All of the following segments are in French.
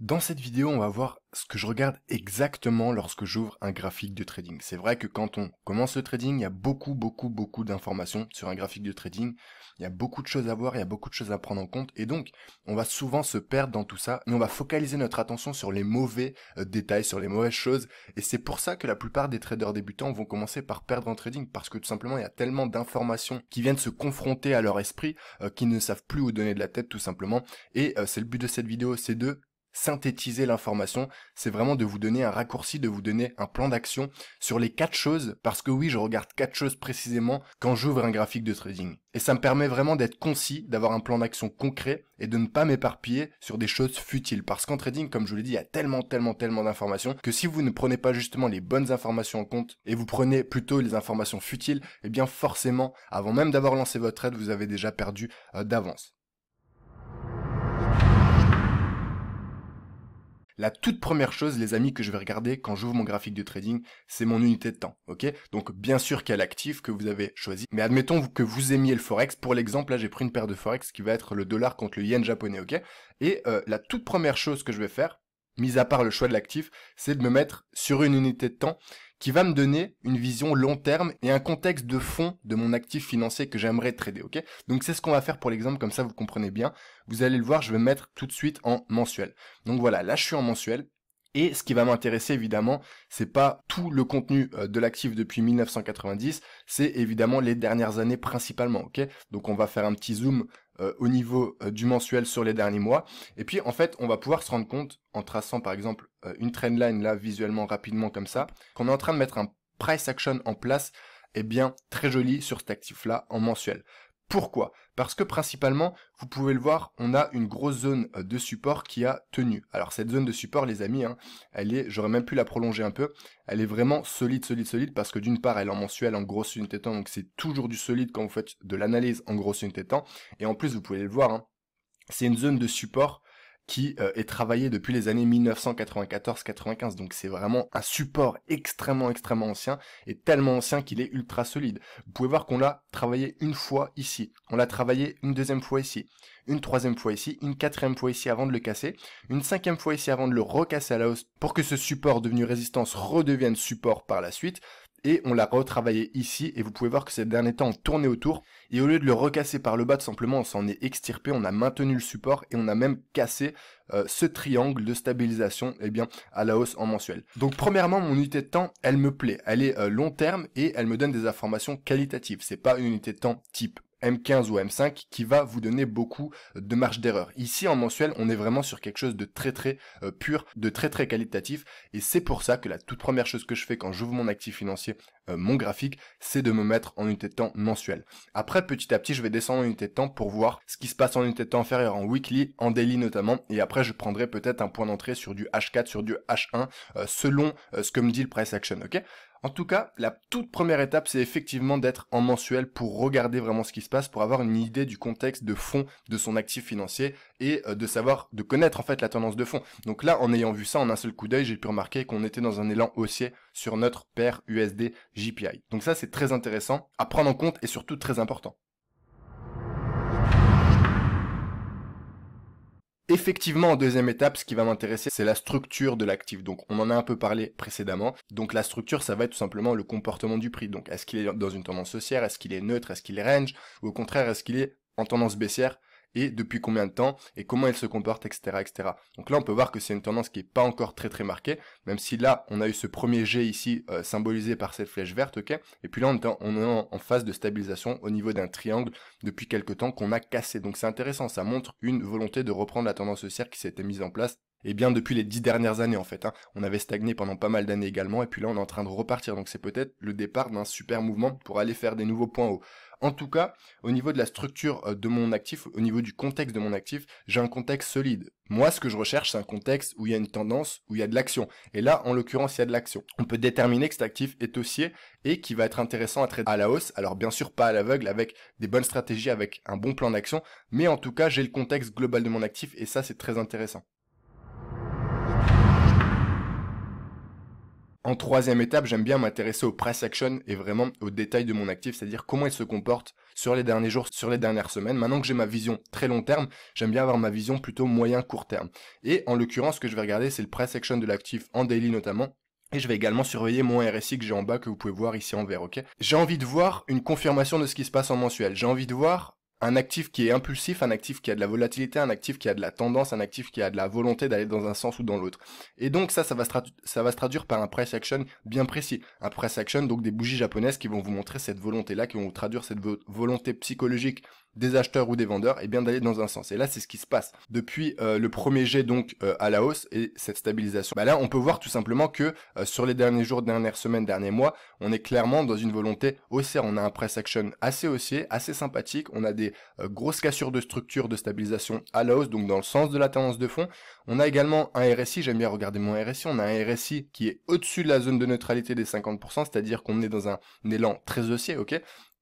Dans cette vidéo, on va voir ce que je regarde exactement lorsque j'ouvre un graphique de trading. C'est vrai que quand on commence le trading, il y a beaucoup, beaucoup, beaucoup d'informations sur un graphique de trading. Il y a beaucoup de choses à voir, il y a beaucoup de choses à prendre en compte. Et donc, on va souvent se perdre dans tout ça. Mais on va focaliser notre attention sur les mauvais euh, détails, sur les mauvaises choses. Et c'est pour ça que la plupart des traders débutants vont commencer par perdre en trading. Parce que tout simplement, il y a tellement d'informations qui viennent se confronter à leur esprit, euh, qu'ils ne savent plus où donner de la tête tout simplement. Et euh, c'est le but de cette vidéo, c'est de synthétiser l'information, c'est vraiment de vous donner un raccourci, de vous donner un plan d'action sur les quatre choses, parce que oui, je regarde quatre choses précisément quand j'ouvre un graphique de trading. Et ça me permet vraiment d'être concis, d'avoir un plan d'action concret et de ne pas m'éparpiller sur des choses futiles. Parce qu'en trading, comme je vous l'ai dit, il y a tellement, tellement, tellement d'informations que si vous ne prenez pas justement les bonnes informations en compte et vous prenez plutôt les informations futiles, eh bien forcément, avant même d'avoir lancé votre trade, vous avez déjà perdu euh, d'avance. La toute première chose, les amis, que je vais regarder quand j'ouvre mon graphique de trading, c'est mon unité de temps, ok Donc bien sûr qu'il y a l'actif que vous avez choisi, mais admettons que vous aimiez le forex. Pour l'exemple, là j'ai pris une paire de forex qui va être le dollar contre le yen japonais, ok Et euh, la toute première chose que je vais faire, mis à part le choix de l'actif, c'est de me mettre sur une unité de temps qui va me donner une vision long terme et un contexte de fond de mon actif financier que j'aimerais trader, ok Donc c'est ce qu'on va faire pour l'exemple, comme ça vous comprenez bien. Vous allez le voir, je vais mettre tout de suite en mensuel. Donc voilà, là je suis en mensuel, et ce qui va m'intéresser évidemment, c'est pas tout le contenu euh, de l'actif depuis 1990, c'est évidemment les dernières années principalement, ok Donc on va faire un petit zoom euh, au niveau euh, du mensuel sur les derniers mois. Et puis en fait, on va pouvoir se rendre compte en traçant par exemple euh, une trendline là visuellement rapidement comme ça, qu'on est en train de mettre un price action en place, et eh bien très joli sur cet actif là en mensuel. Pourquoi Parce que principalement, vous pouvez le voir, on a une grosse zone euh, de support qui a tenu. Alors cette zone de support, les amis, hein, elle est, j'aurais même pu la prolonger un peu, elle est vraiment solide, solide, solide, parce que d'une part, elle est en mensuel, en grosse unité temps, donc c'est toujours du solide quand vous faites de l'analyse en grosse unité temps. Et en plus, vous pouvez le voir, hein, c'est une zone de support qui euh, est travaillé depuis les années 1994-95. Donc c'est vraiment un support extrêmement extrêmement ancien et tellement ancien qu'il est ultra solide. Vous pouvez voir qu'on l'a travaillé une fois ici, on l'a travaillé une deuxième fois ici, une troisième fois ici, une quatrième fois ici avant de le casser, une cinquième fois ici avant de le recasser à la hausse pour que ce support devenu résistance redevienne support par la suite et on l'a retravaillé ici et vous pouvez voir que ces derniers temps ont tourné autour et au lieu de le recasser par le bas tout simplement on s'en est extirpé, on a maintenu le support et on a même cassé euh, ce triangle de stabilisation eh bien à la hausse en mensuel. Donc premièrement mon unité de temps elle me plaît, elle est euh, long terme et elle me donne des informations qualitatives, c'est pas une unité de temps type M15 ou M5 qui va vous donner beaucoup de marge d'erreur. Ici en mensuel, on est vraiment sur quelque chose de très très euh, pur, de très très qualitatif et c'est pour ça que la toute première chose que je fais quand j'ouvre mon actif financier, euh, mon graphique, c'est de me mettre en unité de temps mensuel. Après petit à petit, je vais descendre en unité de temps pour voir ce qui se passe en unité de temps inférieure, en weekly, en daily notamment et après je prendrai peut-être un point d'entrée sur du H4, sur du H1 euh, selon ce que me dit le price action, OK en tout cas, la toute première étape, c'est effectivement d'être en mensuel pour regarder vraiment ce qui se passe, pour avoir une idée du contexte de fond de son actif financier et euh, de savoir, de connaître en fait la tendance de fond. Donc là, en ayant vu ça en un seul coup d'œil, j'ai pu remarquer qu'on était dans un élan haussier sur notre paire USD GPI. Donc ça, c'est très intéressant à prendre en compte et surtout très important. Effectivement, en deuxième étape, ce qui va m'intéresser, c'est la structure de l'actif. Donc, on en a un peu parlé précédemment. Donc, la structure, ça va être tout simplement le comportement du prix. Donc, est-ce qu'il est dans une tendance haussière Est-ce qu'il est neutre Est-ce qu'il est range Ou au contraire, est-ce qu'il est en tendance baissière et depuis combien de temps et comment elle se comporte, etc., etc. Donc là, on peut voir que c'est une tendance qui est pas encore très très marquée, même si là, on a eu ce premier jet ici euh, symbolisé par cette flèche verte, ok. Et puis là, on est, en, on est en, phase de stabilisation au niveau d'un triangle depuis quelque temps qu'on a cassé. Donc c'est intéressant, ça montre une volonté de reprendre la tendance haussière qui s'était mise en place et eh bien depuis les dix dernières années en fait. Hein, on avait stagné pendant pas mal d'années également, et puis là on est en train de repartir, donc c'est peut-être le départ d'un super mouvement pour aller faire des nouveaux points hauts. En tout cas, au niveau de la structure euh, de mon actif, au niveau du contexte de mon actif, j'ai un contexte solide. Moi, ce que je recherche, c'est un contexte où il y a une tendance, où il y a de l'action. Et là, en l'occurrence, il y a de l'action. On peut déterminer que cet actif est haussier et qui va être intéressant à traiter à la hausse. Alors, bien sûr, pas à l'aveugle, avec des bonnes stratégies, avec un bon plan d'action. Mais en tout cas, j'ai le contexte global de mon actif et ça, c'est très intéressant. En troisième étape, j'aime bien m'intéresser au price action et vraiment aux détails de mon actif, c'est-à-dire comment il se comporte sur les derniers jours, sur les dernières semaines. Maintenant que j'ai ma vision très long terme, j'aime bien avoir ma vision plutôt moyen court terme. Et en l'occurrence, ce que je vais regarder, c'est le price action de l'actif en daily notamment. Et je vais également surveiller mon RSI que j'ai en bas que vous pouvez voir ici en vert, ok J'ai envie de voir une confirmation de ce qui se passe en mensuel. J'ai envie de voir un actif qui est impulsif, un actif qui a de la volatilité, un actif qui a de la tendance, un actif qui a de la volonté d'aller dans un sens ou dans l'autre. Et donc ça, ça va, se ça va se traduire par un price action bien précis. Un price action, donc des bougies japonaises qui vont vous montrer cette volonté-là, qui vont vous traduire cette volonté psychologique des acheteurs ou des vendeurs, et eh bien d'aller dans un sens. Et là, c'est ce qui se passe. Depuis euh, le premier jet donc euh, à la hausse et cette stabilisation, bah là, on peut voir tout simplement que euh, sur les derniers jours, dernières semaines, derniers mois, on est clairement dans une volonté haussière. On a un price action assez haussier, assez sympathique. On a des euh, grosse cassure de structure de stabilisation à la hausse, donc dans le sens de la tendance de fond. On a également un RSI, j'aime bien regarder mon RSI, on a un RSI qui est au-dessus de la zone de neutralité des 50%, c'est-à-dire qu'on est dans un, un élan très haussier, ok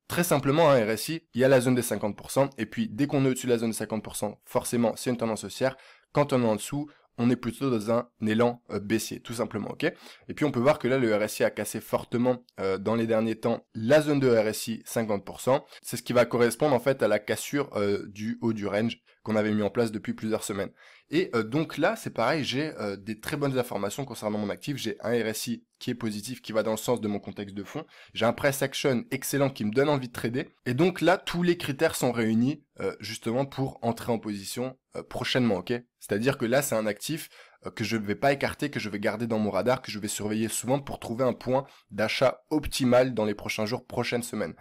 Très simplement, un RSI, il y a la zone des 50%, et puis dès qu'on est au-dessus de la zone des 50%, forcément, c'est une tendance haussière. Quand on est en dessous, on est plutôt dans un élan euh, baissé, tout simplement, ok Et puis on peut voir que là, le RSI a cassé fortement euh, dans les derniers temps la zone de RSI 50%. C'est ce qui va correspondre en fait à la cassure euh, du haut du range qu'on avait mis en place depuis plusieurs semaines. Et euh, donc là, c'est pareil, j'ai euh, des très bonnes informations concernant mon actif. J'ai un RSI qui est positif, qui va dans le sens de mon contexte de fond. J'ai un press action excellent qui me donne envie de trader. Et donc là, tous les critères sont réunis euh, justement pour entrer en position prochainement, ok C'est-à-dire que là, c'est un actif que je ne vais pas écarter, que je vais garder dans mon radar, que je vais surveiller souvent pour trouver un point d'achat optimal dans les prochains jours, prochaines semaines.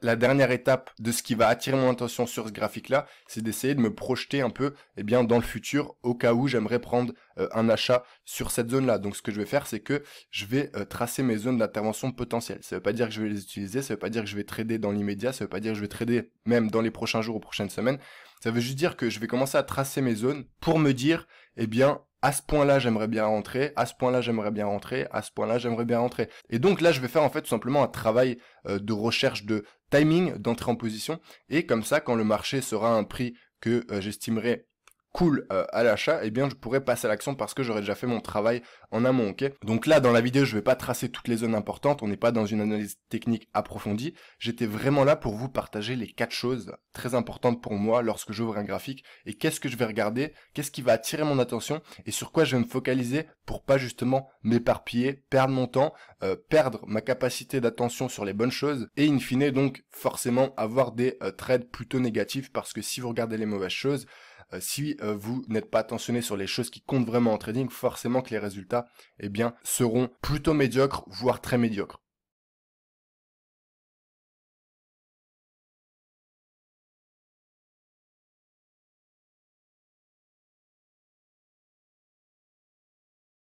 la dernière étape de ce qui va attirer mon attention sur ce graphique-là, c'est d'essayer de me projeter un peu eh bien, dans le futur au cas où j'aimerais prendre euh, un achat sur cette zone-là. Donc ce que je vais faire, c'est que je vais euh, tracer mes zones d'intervention potentielle. Ça ne veut pas dire que je vais les utiliser, ça ne veut pas dire que je vais trader dans l'immédiat, ça ne veut pas dire que je vais trader même dans les prochains jours ou prochaines semaines. Ça veut juste dire que je vais commencer à tracer mes zones pour me dire, eh bien, à ce point-là, j'aimerais bien rentrer, à ce point-là, j'aimerais bien rentrer, à ce point-là, j'aimerais bien rentrer. Et donc là, je vais faire en fait tout simplement un travail euh, de recherche de timing, d'entrée en position. Et comme ça, quand le marché sera un prix que j'estimerais... Euh, j'estimerai cool euh, à l'achat, et eh bien je pourrais passer à l'action parce que j'aurais déjà fait mon travail en amont, ok Donc là, dans la vidéo, je vais pas tracer toutes les zones importantes, on n'est pas dans une analyse technique approfondie, j'étais vraiment là pour vous partager les quatre choses très importantes pour moi lorsque j'ouvre un graphique, et qu'est-ce que je vais regarder, qu'est-ce qui va attirer mon attention, et sur quoi je vais me focaliser pour pas justement m'éparpiller, perdre mon temps, euh, perdre ma capacité d'attention sur les bonnes choses, et in fine donc forcément avoir des euh, trades plutôt négatifs, parce que si vous regardez les mauvaises choses, euh, si euh, vous n'êtes pas attentionné sur les choses qui comptent vraiment en trading, forcément que les résultats, eh bien, seront plutôt médiocres, voire très médiocres.